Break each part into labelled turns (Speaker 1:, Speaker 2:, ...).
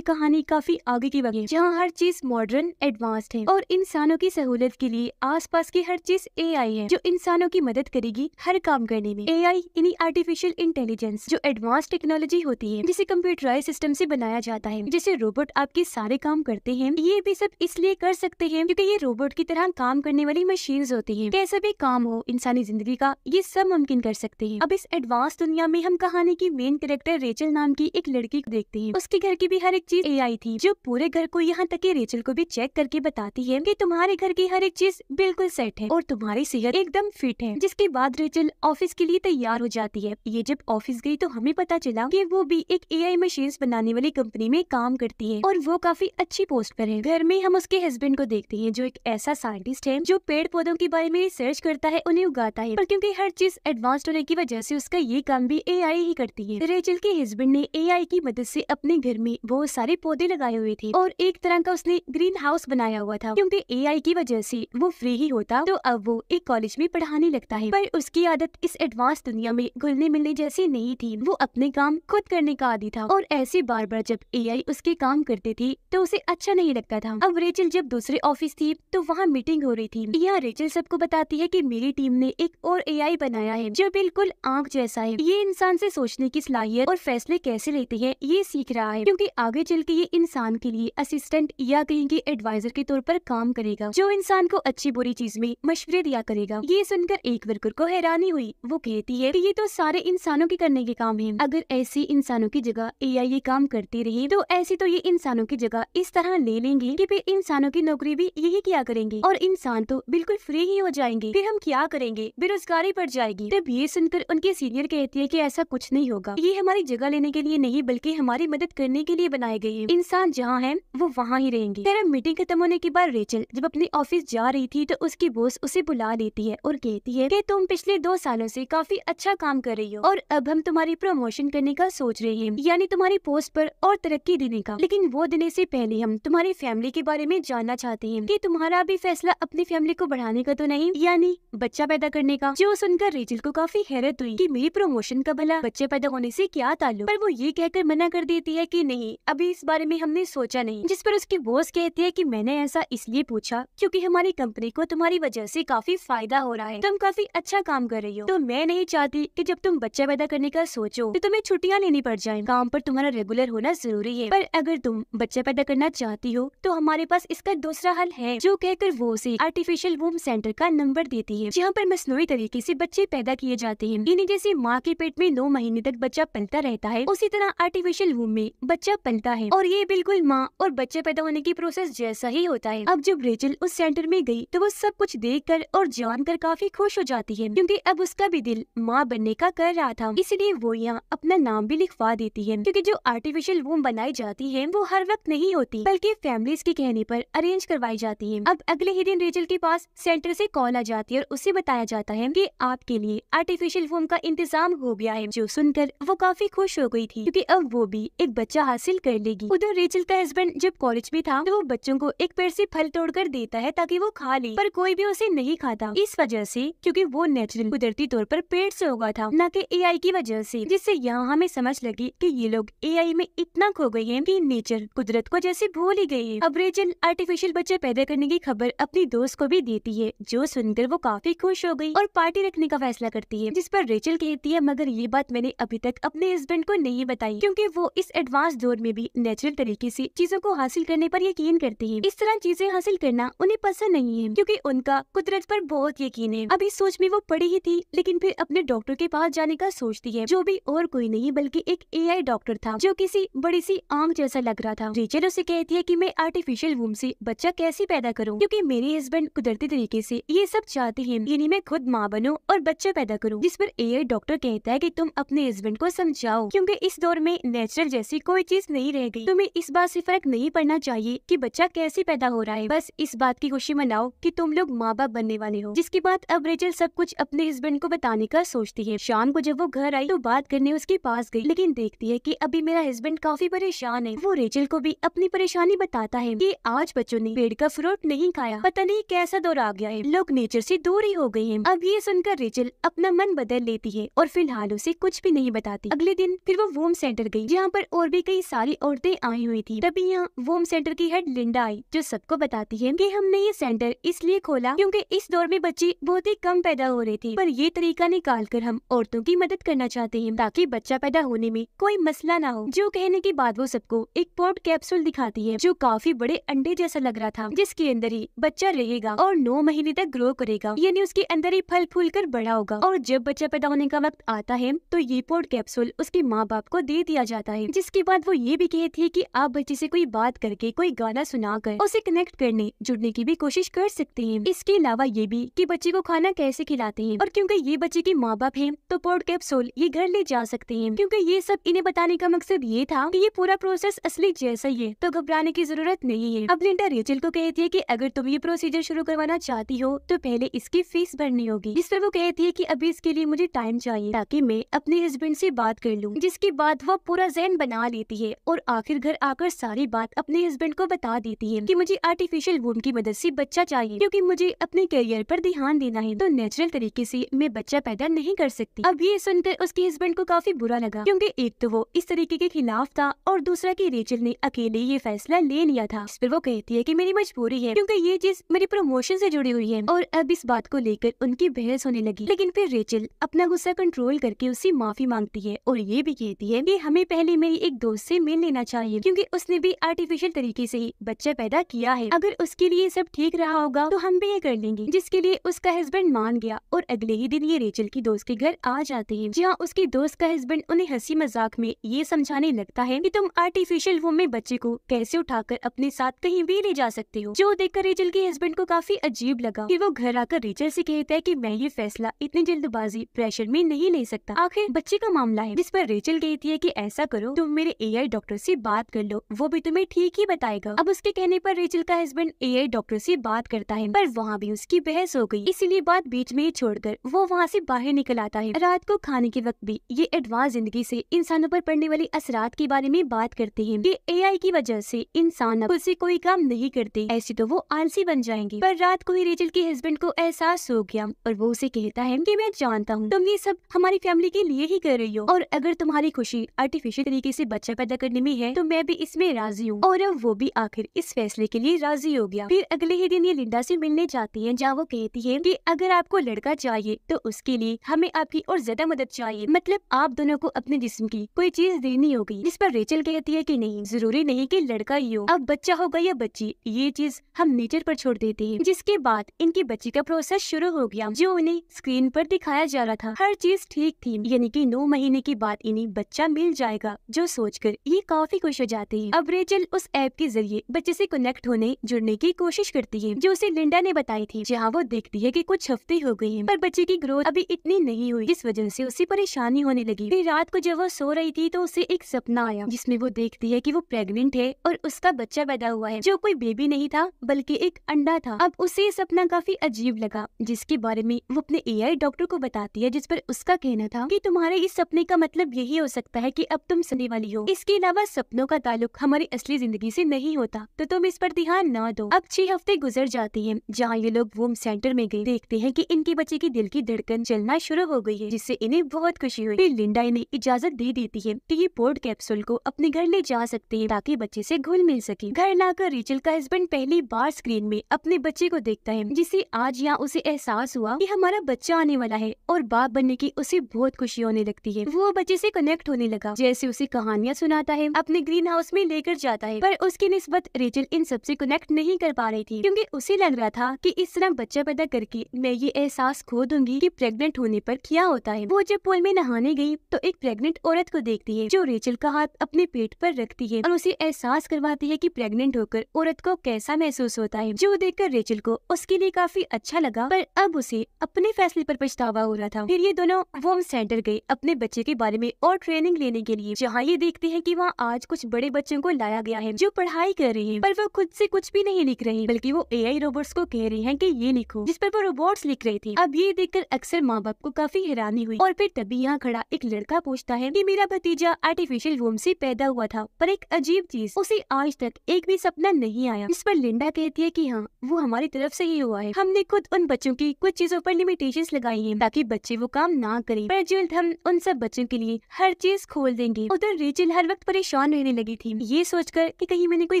Speaker 1: की कहानी काफी आगे की बगी जहाँ हर चीज मॉडर्न एडवांस्ड है और इंसानों की सहूलत के लिए आसपास की हर चीज एआई है जो इंसानों की मदद करेगी हर काम करने में एआई यानी आर्टिफिशियल इंटेलिजेंस जो एडवांस टेक्नोलॉजी होती है जिसे कंप्यूटराइज सिस्टम से बनाया जाता है जिसे रोबोट आपके सारे काम करते हैं ये भी सब इसलिए कर सकते हैं क्योंकि ये रोबोट की तरह काम करने वाली मशीन होती है कैसा भी काम हो इंसानी जिंदगी का ये सब मुमकिन कर सकते हैं अब इस एडवांस दुनिया में हम कहानी की मेन कैरेक्टर रेचल नाम की एक लड़की को देखते हैं उसके घर की भी हर एक चीज एआई थी जो पूरे घर को यहाँ तक कि रेचल को भी चेक करके बताती है कि तुम्हारे घर की हर एक चीज बिल्कुल सेट है और तुम्हारी सेहत एकदम फिट है जिसके बाद रेचल ऑफिस के लिए तैयार हो जाती है ये जब ऑफिस गई तो हमें पता चला कि वो भी एक आई मशीन बनाने वाली कंपनी में काम करती है और वो काफी अच्छी पोस्ट पर है घर में हम उसके हस्बैंड को देखते हैं जो एक ऐसा साइंटिस्ट है जो पेड़ पौधों के बारे में रिसर्च करता है उन्हें उगाता है पर क्योंकि हर चीज एडवांस होने की वजह से उसका ये काम भी एआई ही करती है रेचल के हस्बैंड ने एआई की मदद से अपने घर में बहुत सारे पौधे लगाए हुए थे और एक तरह का उसने ग्रीन हाउस बनाया हुआ था क्योंकि एआई की वजह से वो फ्री ही होता तो अब वो एक कॉलेज में पढ़ाने लगता है पर उसकी आदत इस एडवांस दुनिया में घुलने मिलने जैसी नहीं थी वो अपने काम खुद करने का आदि था और ऐसे बार बार जब ए उसके काम करते थे तो उसे अच्छा नहीं लगता था अब रेचल जब दूसरे ऑफिस थी तो वहाँ मीटिंग हो रही थी यहाँ रेचल सबको बताती है की मेरी टीम ने एक और ए बनाया है जो बिल्कुल आँख जैसा है ये इंसान ऐसी सोचने की सलाहियत और फैसले कैसे लेते हैं ये सीख रहा है क्यूँकी आगे चल के ये इंसान के लिए असिस्टेंट या कहेंगे एडवाइजर के तौर पर काम करेगा जो इंसान को अच्छी बुरी चीज में मशवरे दिया करेगा ये सुनकर एक वर्कर को हैरानी हुई वो कहती है की ये तो सारे इंसानों के करने के काम है अगर ऐसे इंसानों की जगह ए ये काम करती रही तो ऐसे तो ये इंसानों की जगह इस तरह ले लेंगे की फिर इंसानों की नौकरी भी यही किया करेंगे और इंसान तो बिल्कुल फ्री ही हो जाएंगे फिर हम क्या करेंगे बेरोजगारी बढ़ जाएगी तब ये सुनकर उनके सीनियर कहती है की ऐसा कुछ नहीं होगा ये हमारी जगह लेने के लिए नहीं बल्कि हमारी मदद करने के लिए बनाए गई है इंसान जहाँ है वो वहाँ ही रहेंगे तेरा मीटिंग खत्म होने के बाद रेचल जब अपने ऑफिस जा रही थी तो उसकी बोस उसे बुला लेती है और कहती है की तुम पिछले दो सालों ऐसी काफी अच्छा काम कर रही हो और अब हम तुम्हारी प्रमोशन करने का सोच रहे हैं यानी तुम्हारी पोस्ट पर और तरक्की देने का लेकिन वो देने से पहले हम तुम्हारी फैमिली के बारे में जानना चाहते हैं कि तुम्हारा अभी फैसला अपनी फैमिली को बढ़ाने का तो नहीं यानी बच्चा पैदा करने का जो सुनकर रेचल को काफी हैरत हुई कि मेरी प्रमोशन का भला बच्चे पैदा होने से क्या ताल्लुक पर वो ये कहकर मना कर देती है कि नहीं अभी कभी इस बारे में हमने सोचा नहीं जिस पर उसकी बोस कहती है कि मैंने ऐसा इसलिए पूछा क्योंकि हमारी कंपनी को तुम्हारी वजह से काफी फायदा हो रहा है तुम काफी अच्छा काम कर रही हो तो मैं नहीं चाहती कि जब तुम बच्चा पैदा करने का सोचो तो तुम्हें छुट्टियाँ लेनी पड़ जाए काम पर तुम्हारा रेगुलर होना जरूरी है पर अगर तुम बच्चा पैदा करना चाहती हो तो हमारे पास इसका दूसरा हल है जो कहकर वो उसे आर्टिफिशियल वूम सेंटर का नंबर देती है जहाँ पर मसनू तरीके ऐसी बच्चे पैदा किए जाते हैं इन्हें जैसे माँ के पेट में नौ महीने तक बच्चा पलता रहता है उसी तरह आर्टिफिशियल वूम में बच्चा पलता है है और ये बिल्कुल माँ और बच्चे पैदा होने की प्रोसेस जैसा ही होता है अब जब रेचल उस सेंटर में गई तो वो सब कुछ देख कर और जान कर काफी खुश हो जाती है क्योंकि अब उसका भी दिल माँ बनने का कर रहा था इसलिए वो यहाँ अपना नाम भी लिखवा देती है क्योंकि जो आर्टिफिशियल वूम बनाई जाती है वो हर वक्त नहीं होती बल्कि फैमिली के कहने पर अरेंज करवाई जाती है अब अगले ही दिन रेचल के पास सेंटर से कॉल आ जाती है और उसे बताया जाता है कि आपके लिए आर्टिफिशियल वूम का इंतजाम हो गया है जो सुनकर वो काफी खुश हो गई थी क्योंकि अब वो भी एक बच्चा हासिल कर ले देगी उधर रेचल का हस्बैंड जब कॉलेज में था तो वो बच्चों को एक पेड़ से फल तोड़कर देता है ताकि वो खा ले पर कोई भी उसे नहीं खाता इस वजह से क्योंकि वो नेचुरल कुदरती तौर पर पेड़ से होगा था न कि एआई की वजह से जिससे यहाँ हमें समझ लगी कि ये लोग एआई में इतना खो गए हैं कि नेचर कुदरत को जैसे भूल ही गयी अब रेचल आर्टिफिशियल बच्चे पैदा करने की खबर अपनी दोस्त को भी देती है जो सुनकर वो काफी खुश हो गयी और पार्टी रखने का फैसला करती है जिस पर रेचल कहती है मगर ये बात मैंने अभी तक अपने हस्बैंड को नहीं बताई क्यूँकी वो इस एडवांस दौर में भी नेचुरल तरीके से चीजों को हासिल करने पर यकीन करते हैं इस तरह चीजें हासिल करना उन्हें पसंद नहीं है क्योंकि उनका कुदरत पर बहुत यकीन है अभी सोच में वो पड़ी ही थी लेकिन फिर अपने डॉक्टर के पास जाने का सोचती है जो भी और कोई नहीं बल्कि एक आई डॉक्टर था जो किसी बड़ी सी आंख जैसा लग रहा था रिचर उसे कहती है की मैं आर्टिफिशियल वूम ऐसी बच्चा कैसे पैदा करूँ क्यूँकी मेरे हस्बैंड कुदरती तरीके ऐसी ये सब चाहते है यानी मैं खुद माँ बनू और बच्चा पैदा करूँ जिस पर ए डॉक्टर कहता है की तुम अपने हस्बैंड को समझाओ क्यूँकी इस दौर में नेचुरल जैसी कोई चीज नहीं रह गई तुम्हें इस बात से फर्क नहीं पड़ना चाहिए कि बच्चा कैसे पैदा हो रहा है बस इस बात की खुशी मनाओ कि तुम लोग माँ बाप बनने वाले हो जिसके बाद अब रेचल सब कुछ अपने हस्बैंड को बताने का सोचती है शाम को जब वो घर आई तो बात करने उसके पास गयी लेकिन देखती है की अभी मेरा हस्बैंड काफी परेशान है वो रेचल को भी अपनी परेशानी बताता है की आज बच्चों ने पेड़ का फ्रूट नहीं खाया पता नहीं कैसा दौर आ गया है लोग नेचर ऐसी दूर ही हो गयी है अब ये सुनकर रेचल अपना मन बदल लेती है और फिलहाल उसे कुछ भी नहीं बताती अगले दिन फिर वो वोम सेंटर गई जहाँ पर और भी कई सारी और औरतें आई हुई थी तभी यहाँ वोम सेंटर की हेड लिंडा आई जो सबको बताती है कि हमने ये सेंटर इसलिए खोला क्योंकि इस दौर में बच्चे बहुत ही कम पैदा हो रहे थे पर ये तरीका निकाल कर हम औरतों की मदद करना चाहते हैं ताकि बच्चा पैदा होने में कोई मसला ना हो जो कहने के बाद वो सबको एक पॉट कैप्सूल दिखाती है जो काफी बड़े अंडे जैसा लग रहा था जिसके अंदर ही बच्चा रहेगा और नौ महीने तक ग्रो करेगा यानी उसके अंदर ही फल फूल कर बड़ा होगा और जब बच्चा पैदा होने का वक्त आता है तो ये पॉट कैप्सूल उसके माँ बाप को दे दिया जाता है जिसके बाद वो ये भी ये थी कि आप बच्चे से कोई बात करके कोई गाना सुना कर उसे कनेक्ट करने जुड़ने की भी कोशिश कर सकते हैं इसके अलावा ये भी कि बच्चे को खाना कैसे खिलाते हैं और क्योंकि ये बच्चे के माँ बाप हैं तो पोर्ट कैप्सूल ये घर ले जा सकते हैं क्योंकि ये सब इन्हें बताने का मकसद ये था कि ये पूरा प्रोसेस असली जैसा ही है तो घबराने की जरूरत नहीं है अब लिंडा रेचल को कहती है कि अगर तुम ये प्रोसीजर शुरू करवाना चाहती हो तो पहले इसकी फीस भरनी होगी जिस पर वो कहती है की अभी इसके लिए मुझे टाइम चाहिए ताकि मैं अपने हस्बैंड ऐसी बात कर लूँ जिसके बाद वो पूरा जहन बना लेती है और आखिर घर आकर सारी बात अपने हस्बैंड को बता देती है कि मुझे आर्टिफिशियल वूम की मदद से बच्चा चाहिए क्योंकि मुझे अपने करियर पर ध्यान देना है तो नेचुरल तरीके से मैं बच्चा पैदा नहीं कर सकती अब ये सुनकर उसके हस्बैंड को काफी बुरा लगा क्योंकि एक तो वो इस तरीके के खिलाफ था और दूसरा की रेचल ने अकेले ये फैसला ले लिया था इस पर वो कहती है की मेरी मजबूरी है क्यूँकी ये चीज मेरी प्रमोशन ऐसी जुड़ी हुई है और अब इस बात को लेकर उनकी बहस होने लगी लेकिन फिर रेचल अपना गुस्सा कंट्रोल करके उसे माफी मांगती है और ये भी कहती है की हमें पहले मेरी एक दोस्त ऐसी मिल लेना करना चाहिए क्योंकि उसने भी आर्टिफिशियल तरीके से ही बच्चा पैदा किया है अगर उसके लिए सब ठीक रहा होगा तो हम भी ये कर लेंगे जिसके लिए उसका हस्बैंड मान गया और अगले ही दिन ये रेचल की दोस्त के घर आ जाते हैं जहाँ उसके दोस्त का हस्बैंड उन्हें हंसी मजाक में ये समझाने लगता है की तुम आर्टिफिशियल वो में बच्चे को कैसे कर अपने साथ कहीं भी ले जा सकते हो जो देखकर रेचल के हस्बैंड को काफी अजीब लगा की वो घर आकर रेचल से कहता है की मैं ये फैसला इतनी जल्दबाजी प्रेशर में नहीं ले सकता आखिर बच्चे का मामला है जिस पर रेचल कहती है कि ऐसा करो तुम मेरे एआई डॉक्टर से से बात कर लो वो भी तुम्हें ठीक ही बताएगा अब उसके कहने पर रेचल का हस्बैंड एआई डॉक्टर से बात करता है पर वहाँ भी उसकी बहस हो गई इसीलिए बात बीच में ही छोड़कर वो वहाँ से बाहर निकल आता है रात को खाने के वक्त भी ये एडवांस जिंदगी से इंसानों पर पड़ने वाले असरात के बारे में बात करते हैं कि एआई की वजह से इंसान अब उसे कोई काम नहीं करते ऐसे तो वो आलसी बन जाएंगे पर रात को ही रेचल के हस्बैंड को एहसास हो गया और वो उसे कहता है की मैं जानता हूँ तुम ये सब हमारी फैमिली के लिए ही कर रही हो और अगर तुम्हारी खुशी आर्टिफिशियल तरीके ऐसी बच्चा पैदा करने में है तो मैं भी इसमें राजी हूँ और अब वो भी आखिर इस फैसले के लिए राजी हो गया फिर अगले ही दिन ये लिंडा से मिलने जाती है जहाँ वो कहती है कि अगर आपको लड़का चाहिए तो उसके लिए हमें आपकी और ज्यादा मदद चाहिए मतलब आप दोनों को अपने जिस्म की कोई चीज देनी होगी जिस पर रेचल कहती है की नहीं जरूरी नहीं की लड़का ही हो अब बच्चा होगा या बच्ची ये चीज हम नेचर पर छोड़ देते है जिसके बाद इनकी बच्ची का प्रोसेस शुरू हो गया जो उन्हें स्क्रीन पर दिखाया जा रहा था हर चीज ठीक थी यानी की नौ महीने के बाद इन्हें बच्चा मिल जाएगा जो सोचकर ये काफी काफी खुश हो जाती है अब रेचल उस ऐप के जरिए बच्चे से कनेक्ट होने जुड़ने की कोशिश करती है जो उसे लिंडा ने बताई थी जहाँ वो देखती है की कुछ हफ्ते हो गए हैं पर बच्चे की ग्रोथ अभी इतनी नहीं हुई जिस वजह से उसे परेशानी होने लगी फिर रात को जब वो सो रही थी तो उसे एक सपना आया जिसमे वो देखती है की वो प्रेगनेंट है और उसका बच्चा पैदा हुआ है जो कोई बेबी नहीं था बल्कि एक अंडा था अब उसे सपना काफी अजीब लगा जिसके बारे में वो अपने आई डॉक्टर को बताती है जिस पर उसका कहना था की तुम्हारे इस सपने का मतलब यही हो सकता है की अब तुम सने वाली हो इसके अलावा सपनों का ताल्लुक हमारी असली जिंदगी से नहीं होता तो तुम इस पर ध्यान ना दो अब छह हफ्ते गुजर जाते हैं जहाँ ये लोग वोम सेंटर में गए देखते हैं कि इनके बच्चे की दिल की धड़कन चलना शुरू हो गई है जिससे इन्हें बहुत खुशी हुई फिर लिंडा इन्हें इजाजत दे देती है की तो ये पोर्ट कैप्सूल को अपने घर ले जा सकते है ताकि बच्चे ऐसी घुल मिल सके घर लाकर रिचल का हस्बैंड पहली बार स्क्रीन में अपने बच्चे को देखता है जिसे आज यहाँ उसे एहसास हुआ की हमारा बच्चा आने वाला है और बाप बनने की उसे बहुत खुशी होने लगती है वो बच्चे ऐसी कनेक्ट होने लगा जैसे उसे कहानियाँ सुनाता है अपने ग्रीन हाउस में लेकर जाता है पर उसकी निस्बत रेचल इन सबसे कनेक्ट नहीं कर पा रही थी क्योंकि उसे लग रहा था कि इस तरह बच्चा पैदा करके मैं ये एहसास खो दूंगी कि प्रेग्नेंट होने पर क्या होता है वो जब पुल में नहाने गई तो एक प्रेग्नेंट औरत को देखती है जो रेचल का हाथ अपने पेट पर रखती है और उसे एहसास करवाती है कि प्रेग्नेंट होकर औरत को कैसा महसूस होता है जो देखकर रेचल को उसके लिए काफी अच्छा लगा पर अब उसे अपने फैसले पर पछतावा हो रहा था फिर ये दोनों वोम सेंटर गए अपने बच्चे के बारे में और ट्रेनिंग लेने के लिए जहाँ ये देखते हैं की वहाँ आज कुछ बड़े बच्चों को लाया गया है जो पढ़ाई कर रहे हैं पर वो खुद से कुछ भी नहीं लिख रहे बल्कि वो एआई रोबोट्स को कह रहे हैं कि ये लिखो जिस पर वो रोबोट्स लिख रहे थे अब ये देखकर अक्सर माँ बाप को काफी हैरानी हुई और फिर तभी यहाँ खड़ा एक लड़का पूछता है की मेरा भतीजा आर्टिफिशियल रूम ऐसी पैदा हुआ था पर एक अजीब चीज उसे आज तक एक भी सपना नहीं आया इस पर लिंडा कहती है की हाँ वो हमारी तरफ ऐसी ही हुआ है हमने खुद उन बच्चों की कुछ चीजों आरोप लिमिटेशन लगाई है ताकि बच्चे वो काम ना करें पर जल्द हम उन सब बच्चों के लिए हर चीज खोल देंगे उधर रिचिल हर वक्त परेशान परेशान रहने लगी थी ये सोचकर कि कहीं मैंने कोई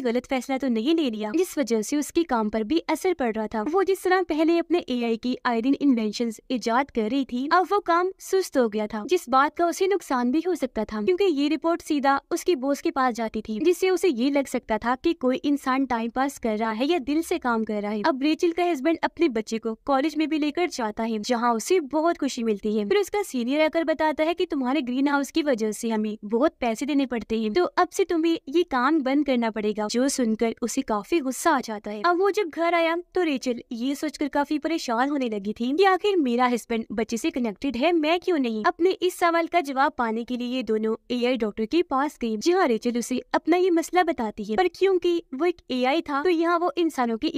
Speaker 1: गलत फैसला तो नहीं ले लिया जिस वजह से उसके काम पर भी असर पड़ रहा था वो जिस तरह पहले अपने एआई की आए दिन इन्वेंशन ईजाद कर रही थी अब वो काम सुस्त हो गया था जिस बात का उसे नुकसान भी हो सकता था क्योंकि ये रिपोर्ट सीधा उसके बोस के पास जाती थी जिससे उसे ये लग सकता था की कोई इंसान टाइम पास कर रहा है या दिल से काम कर रहा है अब रेचिल का हस्बैंड अपने बच्चे को कॉलेज में भी लेकर जाता है जहाँ उसे बहुत खुशी मिलती है फिर उसका सीनियर आकर बताता है की तुम्हारे ग्रीन हाउस की वजह से हमें बहुत पैसे देने पड़ते हैं तो अब से तुम्हें ये काम बंद करना पड़ेगा जो सुनकर उसे काफी गुस्सा आ जाता है अब वो जब घर आया तो रेचल ये सोचकर काफी परेशान होने लगी थी कि आखिर मेरा हस्बैंड बच्चे से कनेक्टेड है मैं क्यों नहीं अपने इस सवाल का जवाब पाने के लिए ये दोनों आई डॉक्टर के पास गयी जहाँ रेचल उसे अपना ये मसला बताती है पर क्योंकि वो एक आई था तो यहाँ वो इंसानों के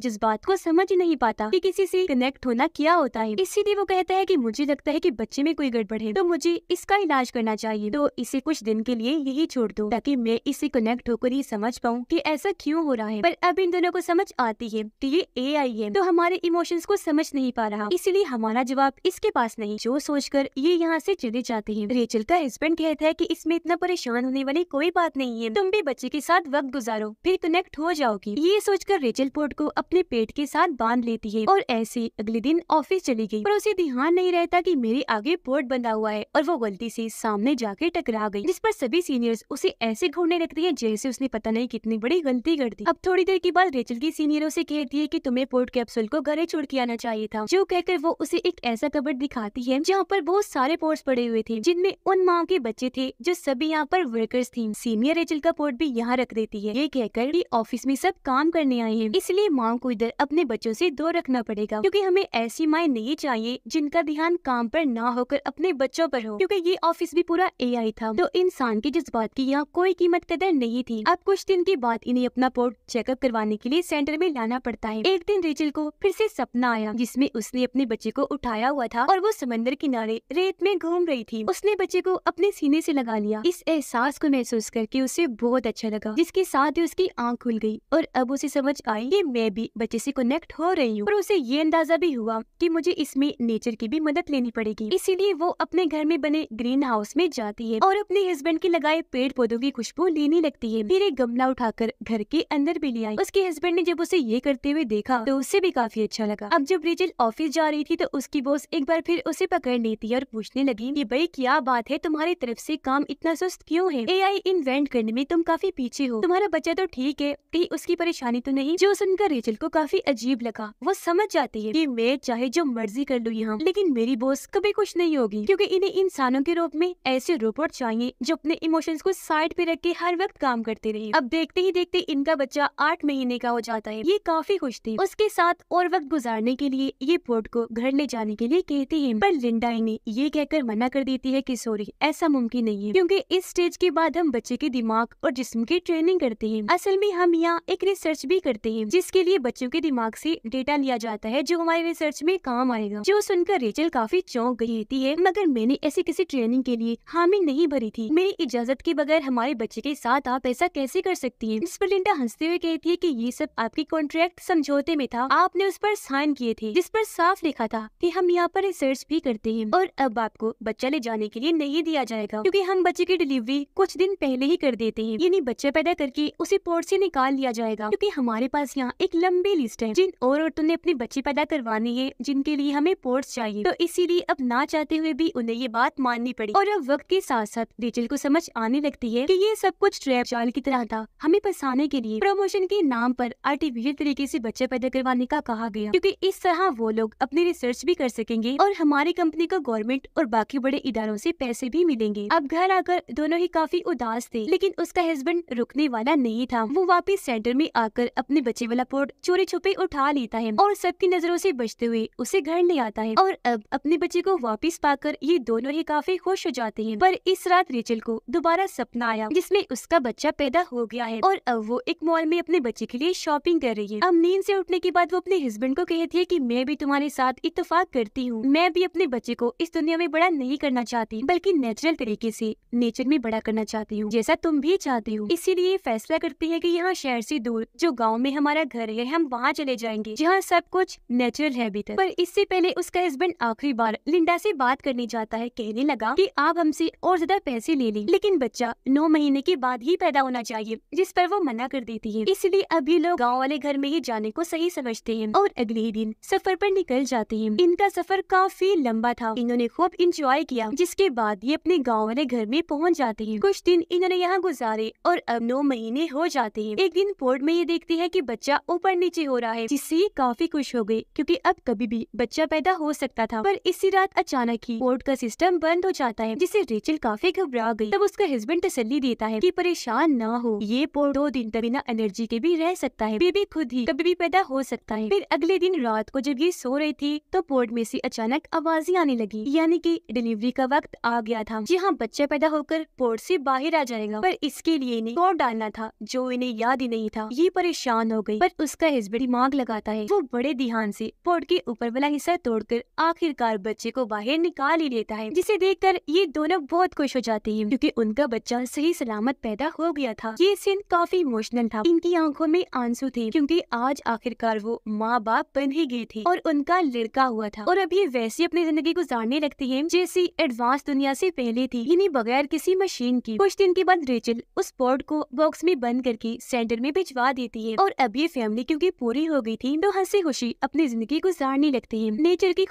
Speaker 1: जिस बात को समझ नहीं पाता कि किसी से कनेक्ट होना क्या होता है इसीलिए वो कहता है कि मुझे लगता है कि बच्चे में कोई गड़बड़ है तो मुझे इसका इलाज करना चाहिए तो इसे कुछ दिन के लिए यही छोड़ दो ताकि मैं इससे कनेक्ट होकर ये समझ पाऊँ की ऐसा क्यूँ हो रहा है पर अब इन दोनों को समझ आती है तो ये ए आई है तो हमारे इमोशंस को समझ नहीं पा रहा इसीलिए हमारा जवाब इसके पास नहीं जो सोचकर ये यहाँ से चले जाते हैं रेचल का हस्बैंड कहता है की इसमें इतना परेशान होने वाली कोई बात नहीं है तुम भी बच्चे के साथ वक्त गुजारो फिर कनेक्ट हो जाओगी ये सोचकर रेचल पोर्ट को अपने पेट के साथ बांध लेती है और ऐसे अगले दिन ऑफिस चली गयी पर उसे ध्यान नहीं रहता की मेरे आगे पोर्ट बंधा हुआ है और वो गलती ऐसी सामने जाके टकरा गयी जिस पर सभी सीनियर्स उसे ऐसे घूरने लगती है जैसे उसने पता नहीं कितनी बड़ी गलती कर दी अब थोड़ी देर के बाद रेचल की सीनियरों से कहती है कि तुम्हें पोर्ट कैप्सूल को घरे छोड़ के आना चाहिए था जो कहकर वो उसे एक ऐसा कबर दिखाती है जहाँ पर बहुत सारे पोर्ट्स पड़े हुए थे जिनमें उन माओ के बच्चे थे जो सभी यहाँ पर वर्कर्स थी सीनियर रेचल का पोर्ट भी यहाँ रख देती है ये कहकर ऑफिस में सब काम करने आए हैं इसलिए माओ को इधर अपने बच्चों से दूर रखना पड़ेगा क्योंकि हमें ऐसी माए नहीं चाहिए जिनका ध्यान काम पर ना होकर अपने बच्चों पर हो क्योंकि ये ऑफिस भी पूरा एआई था तो इंसान के जज्बात की यहाँ कोई कीमत कदर नहीं थी अब कुछ दिन के बाद इन्हें अपना पोर्ट चेकअप करवाने के लिए सेंटर में लाना पड़ता है एक दिन रेचल को फिर से सपना आया जिसमे उसने अपने बच्चे को उठाया हुआ था और वो समंदर किनारे रेत में घूम रही थी उसने बच्चे को अपने सीने ऐसी लगा लिया इस एहसास को महसूस करके उसे बहुत अच्छा लगा जिसके साथ ही उसकी आँख खुल गयी और अब उसे समझ आई की मैं भी बच्चे ऐसी कनेक्ट हो रही हूँ और उसे ये अंदाजा भी हुआ कि मुझे इसमें नेचर की भी मदद लेनी पड़ेगी इसीलिए वो अपने घर में बने ग्रीन हाउस में जाती है और अपने हस्बैंड के लगाए पेड़ पौधों की खुशबू लेने लगती है फिर एक गमला उठाकर घर के अंदर भी ले आई उसके हस्बैंड ने जब उसे ये करते हुए देखा तो उसे भी काफी अच्छा लगा अब जब रेचल ऑफिस जा रही थी तो उसकी बॉस एक बार फिर उसे पकड़ लेती और पूछने लगी की भाई क्या बात है तुम्हारी तरफ ऐसी काम इतना सुस्त क्यूँ है ए आई इन्वेंट करने में तुम काफी पीछे हो तुम्हारा बच्चा तो ठीक है कहीं उसकी परेशानी तो नहीं जो सुनकर रेचल को काफी अजीब लगा वो समझ जाती है कि मैं चाहे जो मर्जी कर लूँ यहाँ लेकिन मेरी बॉस कभी कुछ नहीं होगी क्योंकि इन्हें इंसानों के रूप में ऐसे रोबोट चाहिए जो अपने इमोशंस को साइड पे रख के हर वक्त काम करते रहे अब देखते ही देखते इनका बच्चा आठ महीने का हो जाता है ये काफी खुश थी उसके साथ और वक्त गुजारने के लिए ये पोर्ट को घर ले जाने के लिए कहती है पर लिंडा इन्हें ये कहकर मना कर देती है की सॉरी ऐसा मुमकिन नहीं है क्यूँकी इस स्टेज के बाद हम बच्चे के दिमाग और जिसम की ट्रेनिंग करते हैं असल में हम यहाँ एक रिसर्च भी करते हैं जिसके लिए बच्चों के दिमाग से डेटा लिया जाता है जो हमारे रिसर्च में काम आएगा जो सुनकर रेचल काफी चौंक गई है मगर मैंने ऐसी किसी ट्रेनिंग के लिए हामी नहीं भरी थी मेरी इजाजत के बगैर हमारे बच्चे के साथ आप ऐसा कैसे कर सकती है इस पर हंसते हुए कहती है की ये सब आपके कॉन्ट्रैक्ट समझौते में था आपने उस पर साइन किए थे जिस पर साफ लिखा था की हम यहाँ पर रिसर्च भी करते हैं और अब आपको बच्चा ले जाने के लिए नहीं दिया जाएगा क्यूँकी हम बच्चे की डिलीवरी कुछ दिन पहले ही कर देते हैं यानी बच्चा पैदा करके उसे पोर्ट ऐसी निकाल लिया जाएगा क्यूँकी हमारे पास यहाँ एक लंबी लिस्ट है जिन और औरतों ने अपने बच्चे पैदा करवानी है जिनके लिए हमें पोर्ट्स चाहिए तो इसीलिए अब ना चाहते हुए भी उन्हें ये बात माननी पड़ी और अब वक्त के साथ साथ डिटेल को समझ आने लगी लगती है कि ये सब कुछ ट्रैप चाल की तरह था हमें फंसाने के लिए प्रमोशन के नाम पर आर्टिफिशियल तरीके से बच्चे पैदा करवाने का कहा गया क्योंकि इस तरह वो लोग अपनी रिसर्च भी कर सकेंगे और हमारी कंपनी को गवर्नमेंट और बाकी बड़े इदारों से पैसे भी मिलेंगे अब घर आकर दोनों ही काफी उदास थे लेकिन उसका हस्बैंड रुकने वाला नहीं था वो वापिस सेंटर में आकर अपने बच्चे वाला पोर्ट चोरी छुपे उठा लेता है और सबकी नजरों से बचते हुए उसे घर ले आता है और अब अपने बच्चे को वापिस पाकर ये दोनों ही काफी खुश हो जाते हैं पर इस रात रेचल को दोबारा सपना आया जिसमें उसका बच्चा पैदा हो गया है और अब वो एक मॉल में अपने बच्चे के लिए शॉपिंग कर रही है अब नींद से उठने के बाद वो अपने हस्बैंड को कहती है कि मैं भी तुम्हारे साथ इतफाक करती हूँ मैं भी अपने बच्चे को इस दुनिया में बड़ा नहीं करना चाहती बल्कि नेचुरल तरीके से नेचर में बड़ा करना चाहती हूँ जैसा तुम भी चाहती हो इसीलिए फैसला करती है की यहाँ शहर से दूर जो गाँव में हमारा घर है हम वहाँ चले जाएंगे जहाँ सब कुछ नेचुरल है अभी पर इससे पहले उसका हस्बैंड आखिरी बार लिंडा से बात करने जाता है कहने लगा की आप हमसे और ज्यादा पैसे ले लें लेकिन बच्चा बच्चा नौ महीने के बाद ही पैदा होना चाहिए जिस पर वो मना कर देती है इसलिए अभी लोग गाँव वाले घर में ही जाने को सही समझते हैं और अगले ही दिन सफर पर निकल जाते हैं इनका सफर काफी लंबा था इन्होंने खूब इंजॉय किया जिसके बाद ये अपने गाँव वाले घर में पहुँच जाते हैं कुछ दिन इन्होंने यहाँ गुजारे और अब नौ महीने हो जाते हैं एक दिन पोर्ट में ये देखते हैं कि बच्चा ऊपर नीचे हो रहा है जिससे काफी खुश हो गए क्योंकि अब कभी भी बच्चा पैदा हो सकता था पर इसी रात अचानक ही पोर्ट का सिस्टम बंद हो जाता है जिससे रेचल काफी घबरा गई तब उसका हस्बैंड हस्बैंड तसली देता है कि परेशान ना हो ये पोर दो दिन तक बिना एनर्जी के भी रह सकता है बेबी खुद ही कभी भी पैदा हो सकता है फिर अगले दिन रात को जब ये सो रही थी तो पोर्ट में से अचानक आवाजें आने लगी यानी कि डिलीवरी का वक्त आ गया था जहाँ बच्चा पैदा होकर पोर्ट से बाहर आ जाएगा पर इसके लिए इन्हें पोर्ट डालना था जो इन्हें याद ही नहीं था ये परेशान हो गयी पर उसका हस्बैंड दिमाग लगाता है वो बड़े ध्यान ऐसी पोर्ट के ऊपर वाला हिस्सा तोड़कर आखिरकार बच्चे को बाहर निकाल ही लेता है जिसे कर ये दोनों बहुत खुश हो जाते हैं क्यूँकी उनका बच्चा बच्चा सही सलामत पैदा हो गया था ये सीन काफी इमोशनल था इनकी आंखों में आंसू थे क्योंकि आज आखिरकार वो माँ बाप बन ही गए थे और उनका लड़का हुआ था और अभी वैसी अपनी जिंदगी गुजारने लगती है जैसी एडवांस दुनिया से पहले थी इन्हें बगैर किसी मशीन की कुछ दिन के बाद रेचल उस पॉड को बॉक्स में बंद करके सेंटर में भिजवा देती है और अभी फैमिली क्योंकि पूरी हो गयी थी तो हंसी खुशी अपनी जिंदगी गुजारने लगती है नेचर की